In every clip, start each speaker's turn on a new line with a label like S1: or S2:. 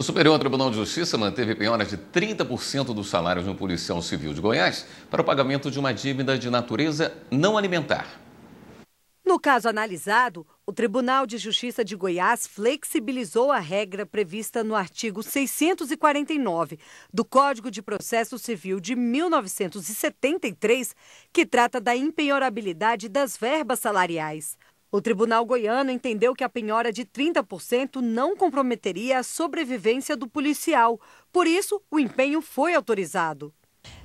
S1: O Superior Tribunal de Justiça manteve penhoras de 30% dos salários de um policial civil de Goiás para o pagamento de uma dívida de natureza não alimentar.
S2: No caso analisado, o Tribunal de Justiça de Goiás flexibilizou a regra prevista no artigo 649 do Código de Processo Civil de 1973, que trata da impenhorabilidade das verbas salariais. O tribunal goiano entendeu que a penhora de 30% não comprometeria a sobrevivência do policial. Por isso, o empenho foi autorizado.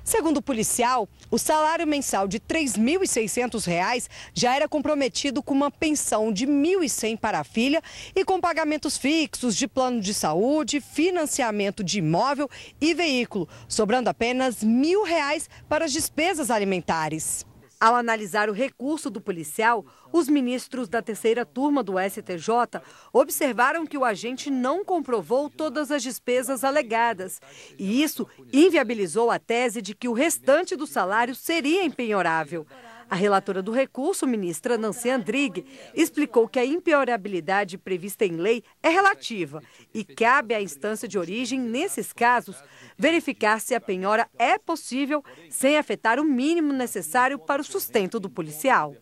S2: Segundo o policial, o salário mensal de R$ 3.600 já era comprometido com uma pensão de R$ 1.100 para a filha e com pagamentos fixos de plano de saúde, financiamento de imóvel e veículo, sobrando apenas R$ 1.000 para as despesas alimentares. Ao analisar o recurso do policial, os ministros da terceira turma do STJ observaram que o agente não comprovou todas as despesas alegadas. E isso inviabilizou a tese de que o restante do salário seria empenhorável. A relatora do recurso, ministra Nancy Andrighi, explicou que a impiorabilidade prevista em lei é relativa e cabe à instância de origem, nesses casos, verificar se a penhora é possível sem afetar o mínimo necessário para o sustento do policial.